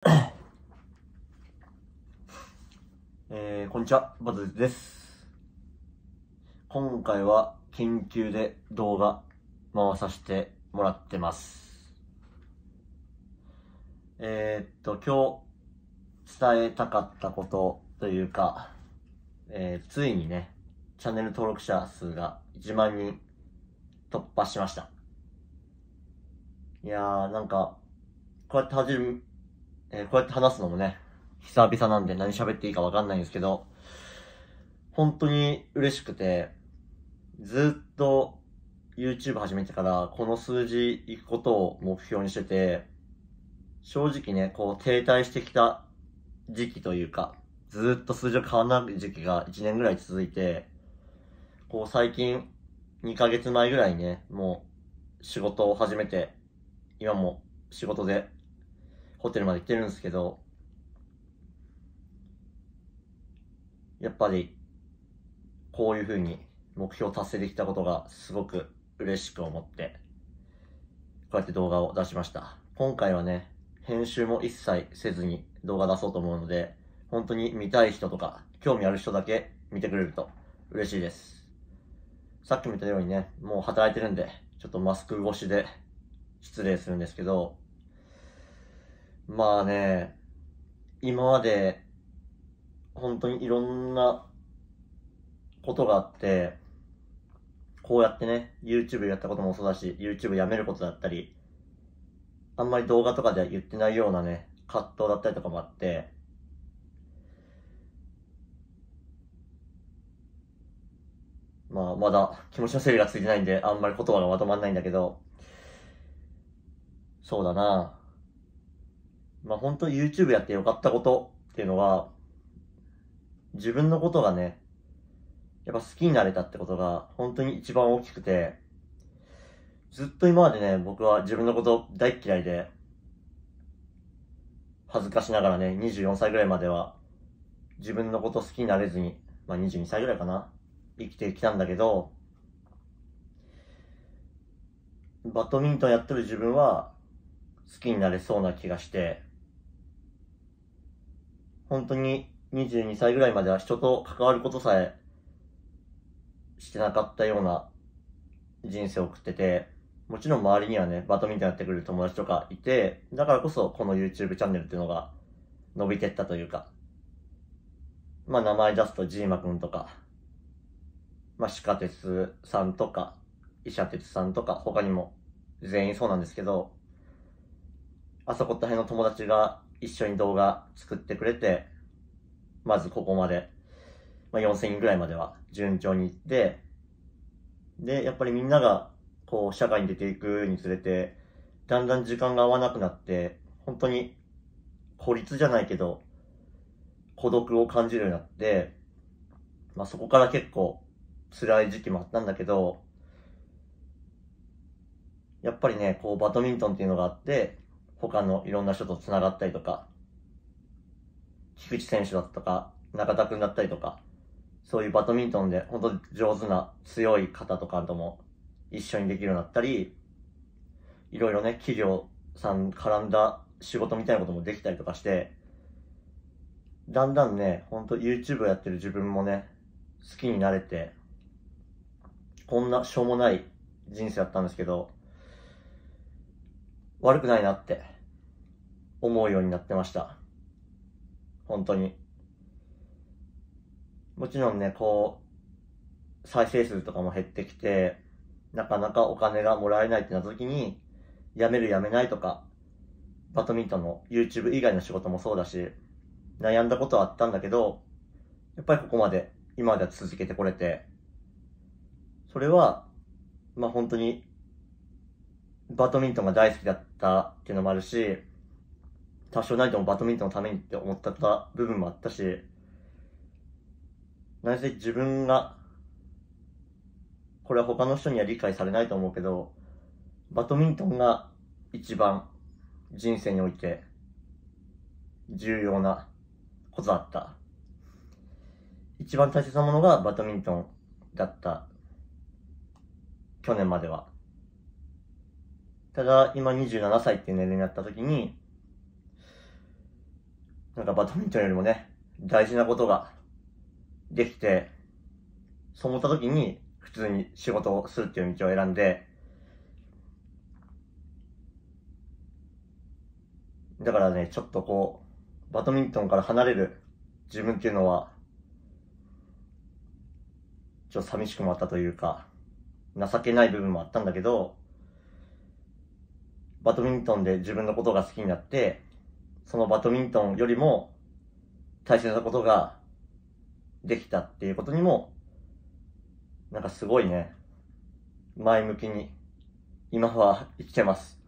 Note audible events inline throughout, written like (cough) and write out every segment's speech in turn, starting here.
(coughs) えー、こんにちは、バズです。今回は研究で動画回させてもらってます。えー、っと、今日伝えたかったことというか、えー、ついにね、チャンネル登録者数が1万人突破しました。いやー、なんか、こうやって始えー、こうやって話すのもね、久々なんで何喋っていいかわかんないんですけど、本当に嬉しくて、ずっと YouTube 始めてからこの数字行くことを目標にしてて、正直ね、こう停滞してきた時期というか、ずっと数字が変わらない時期が1年ぐらい続いて、こう最近2ヶ月前ぐらいにね、もう仕事を始めて、今も仕事でホテルまで来てるんですけど、やっぱり、こういうふうに目標達成できたことがすごく嬉しく思って、こうやって動画を出しました。今回はね、編集も一切せずに動画出そうと思うので、本当に見たい人とか、興味ある人だけ見てくれると嬉しいです。さっきも言ったようにね、もう働いてるんで、ちょっとマスク越しで失礼するんですけど、まあね、今まで、本当にいろんなことがあって、こうやってね、YouTube やったこともそうだし、YouTube やめることだったり、あんまり動画とかでは言ってないようなね、葛藤だったりとかもあって、まあ、まだ気持ちの整理がついてないんで、あんまり言葉がまとまんないんだけど、そうだなまあ本当 YouTube やってよかったことっていうのは、自分のことがね、やっぱ好きになれたってことが本当に一番大きくて、ずっと今までね、僕は自分のこと大嫌いで、恥ずかしながらね、24歳ぐらいまでは、自分のこと好きになれずに、まあ22歳ぐらいかな、生きてきたんだけど、バドミントンやってる自分は好きになれそうな気がして、本当に22歳ぐらいまでは人と関わることさえしてなかったような人生を送ってて、もちろん周りにはね、バドミントンやってくれる友達とかいて、だからこそこの YouTube チャンネルっていうのが伸びてったというか、まあ名前出すとジーマくんとか、まあ鹿鉄さんとか、医者鉄さんとか、他にも全員そうなんですけど、あそこら辺の友達が一緒に動画作ってくれて、まずここまで、まあ、4000人ぐらいまでは順調にいって、で、やっぱりみんなが、こう、社会に出ていくにつれて、だんだん時間が合わなくなって、本当に、孤立じゃないけど、孤独を感じるようになって、まあ、そこから結構、辛い時期もあったんだけど、やっぱりね、こう、バドミントンっていうのがあって、他のいろんな人と繋がったりとか、菊池選手だったとか、中田君だったりとか、そういうバドミントンで本当上手な強い方とかとも一緒にできるようになったり、いろいろね、企業さん絡んだ仕事みたいなこともできたりとかして、だんだんね、ほんと YouTube やってる自分もね、好きになれて、こんなしょうもない人生だったんですけど、悪くないなって思うようになってました。本当に。もちろんね、こう、再生数とかも減ってきて、なかなかお金がもらえないってなった時に、辞める辞めないとか、バドミントンの YouTube 以外の仕事もそうだし、悩んだことはあったんだけど、やっぱりここまで、今までは続けてこれて、それは、まあ本当に、バドミントンが大好きだったっていうのもあるし、多少なりともバドミントンのためにって思った部分もあったし、何せ自分が、これは他の人には理解されないと思うけど、バドミントンが一番人生において重要なことだった。一番大切なものがバドミントンだった。去年までは。ただ、今27歳っていう年齢になった時に、なんかバドミントンよりもね、大事なことができて、そう思った時に普通に仕事をするっていう道を選んで、だからね、ちょっとこう、バドミントンから離れる自分っていうのは、ちょっと寂しくもあったというか、情けない部分もあったんだけど、バドミントンで自分のことが好きになって、そのバドミントンよりも大切なことができたっていうことにも、なんかすごいね、前向きに今は生きてます。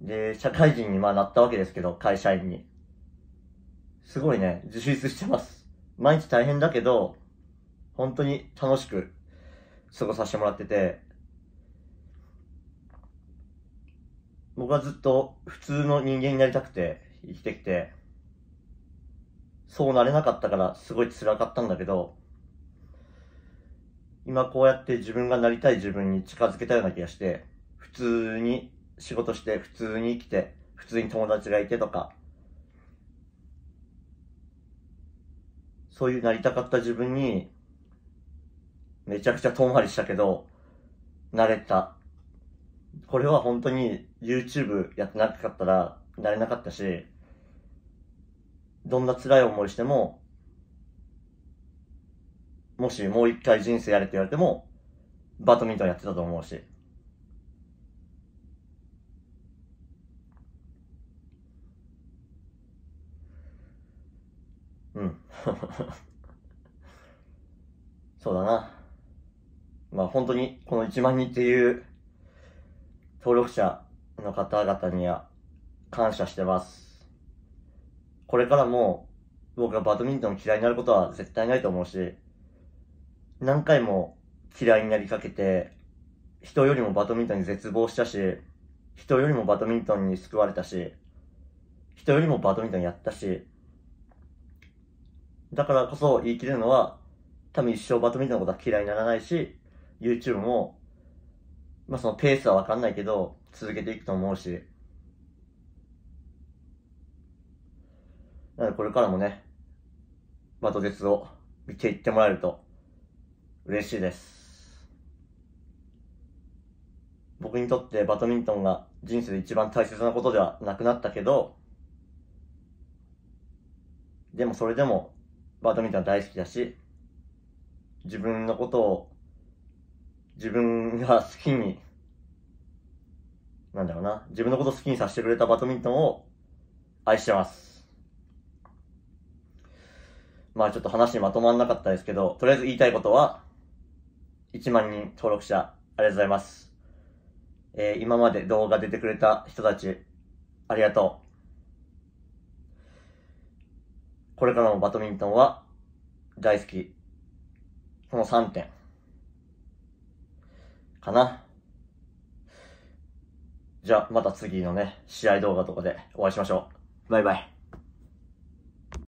で、社会人にまあなったわけですけど、会社員に。すごいね、自立してます。毎日大変だけど、本当に楽しく過ごさせてもらってて、僕はずっと普通の人間になりたくて生きてきて、そうなれなかったからすごい辛かったんだけど、今こうやって自分がなりたい自分に近づけたような気がして、普通に仕事して、普通に生きて、普通に友達がいてとか、そういうなりたかった自分に、めちゃくちゃ遠回りしたけど、慣れたこれは本当に YouTube やってなかったらなれなかったし、どんな辛い思いしても、もしもう一回人生やれって言われても、バドミントンやってたと思うし。うん。(laughs) そうだな。まあ本当にこの1万人っていう登録者の方々には感謝してます。これからも僕がバドミントン嫌いになることは絶対ないと思うし、何回も嫌いになりかけて、人よりもバドミントンに絶望したし、人よりもバドミントンに救われたし、人よりもバドミントンやったし、だからこそ言い切れるのは、多分一生バドミントンのことは嫌いにならないし、YouTube もまあそのペースはわかんないけど、続けていくと思うし。なのでこれからもね、バト鉄を見ていってもらえると嬉しいです。僕にとってバドミントンが人生で一番大切なことではなくなったけど、でもそれでもバドミントン大好きだし、自分のことを自分が好きに、なんだろうな、自分のこと好きにさせてくれたバドミントンを愛してます。まあちょっと話にまとまんなかったですけど、とりあえず言いたいことは、1万人登録者、ありがとうございます。えー、今まで動画出てくれた人たち、ありがとう。これからもバドミントンは大好き。この3点。かな。じゃあ、また次のね、試合動画とかでお会いしましょう。バイバイ。